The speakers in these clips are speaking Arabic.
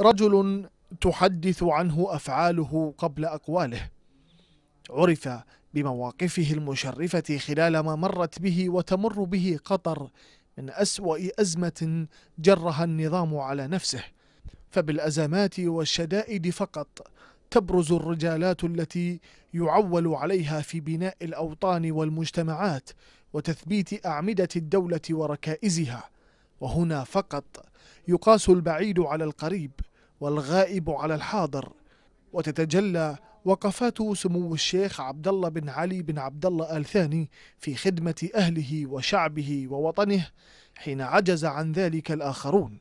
رجل تحدث عنه أفعاله قبل أقواله عرف بمواقفه المشرفة خلال ما مرت به وتمر به قطر من أسوأ أزمة جرها النظام على نفسه فبالأزمات والشدائد فقط تبرز الرجالات التي يعول عليها في بناء الأوطان والمجتمعات وتثبيت أعمدة الدولة وركائزها وهنا فقط يقاس البعيد على القريب والغائب على الحاضر وتتجلى وقفات سمو الشيخ عبد الله بن علي بن عبد الله آل ثاني في خدمة أهله وشعبه ووطنه حين عجز عن ذلك الآخرون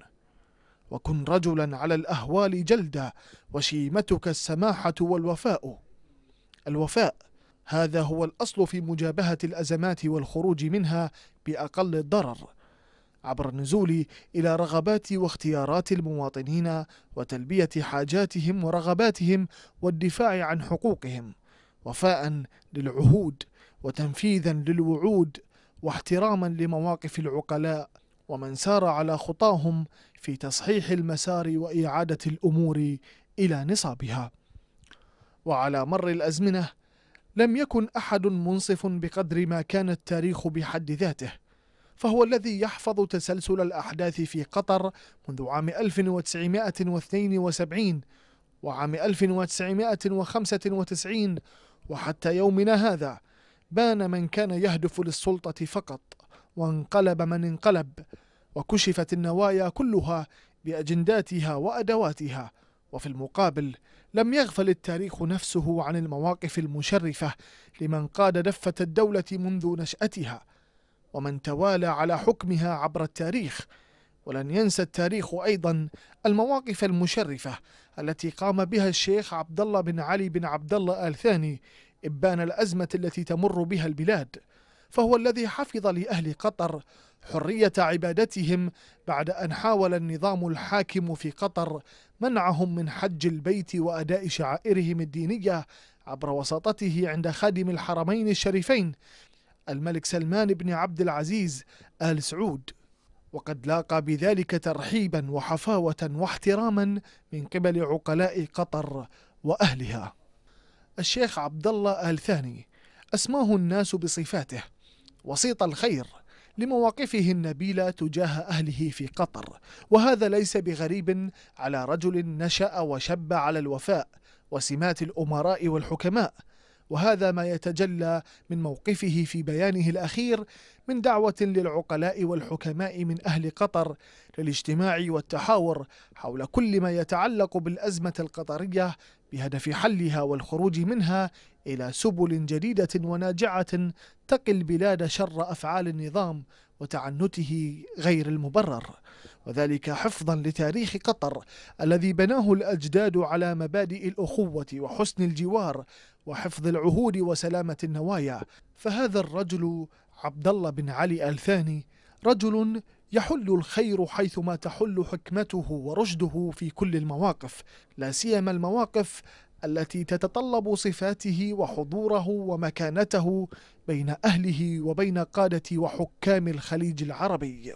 وكن رجلا على الأهوال جلدا وشيمتك السماحة والوفاء الوفاء هذا هو الأصل في مجابهة الأزمات والخروج منها بأقل الضرر عبر النزول إلى رغبات واختيارات المواطنين وتلبية حاجاتهم ورغباتهم والدفاع عن حقوقهم وفاء للعهود وتنفيذا للوعود واحتراما لمواقف العقلاء ومن سار على خطاهم في تصحيح المسار وإعادة الأمور إلى نصابها وعلى مر الأزمنة لم يكن أحد منصف بقدر ما كان التاريخ بحد ذاته فهو الذي يحفظ تسلسل الأحداث في قطر منذ عام 1972 وعام 1995 وحتى يومنا هذا بان من كان يهدف للسلطة فقط وانقلب من انقلب وكشفت النوايا كلها بأجنداتها وأدواتها وفي المقابل لم يغفل التاريخ نفسه عن المواقف المشرفة لمن قاد دفة الدولة منذ نشأتها ومن توالى على حكمها عبر التاريخ ولن ينسى التاريخ أيضا المواقف المشرفة التي قام بها الشيخ عبد الله بن علي بن عبد الله آل ثاني إبان الأزمة التي تمر بها البلاد فهو الذي حفظ لأهل قطر حرية عبادتهم بعد أن حاول النظام الحاكم في قطر منعهم من حج البيت وأداء شعائرهم الدينية عبر وساطته عند خادم الحرمين الشريفين الملك سلمان بن عبد العزيز آل سعود وقد لاقى بذلك ترحيبا وحفاوة واحتراما من قبل عقلاء قطر وأهلها الشيخ عبد الله آل ثاني أسماه الناس بصفاته وسيط الخير لمواقفه النبيلة تجاه أهله في قطر وهذا ليس بغريب على رجل نشأ وشب على الوفاء وسمات الأمراء والحكماء وهذا ما يتجلى من موقفه في بيانه الأخير من دعوة للعقلاء والحكماء من أهل قطر للاجتماع والتحاور حول كل ما يتعلق بالأزمة القطرية بهدف حلها والخروج منها إلى سبل جديدة وناجعة تقي البلاد شر أفعال النظام وتعنته غير المبرر وذلك حفظا لتاريخ قطر الذي بناه الأجداد على مبادئ الأخوة وحسن الجوار وحفظ العهود وسلامة النوايا فهذا الرجل عبد الله بن علي الثاني رجل يحل الخير حيثما تحل حكمته ورشده في كل المواقف لا سيما المواقف التي تتطلب صفاته وحضوره ومكانته بين أهله وبين قادة وحكام الخليج العربي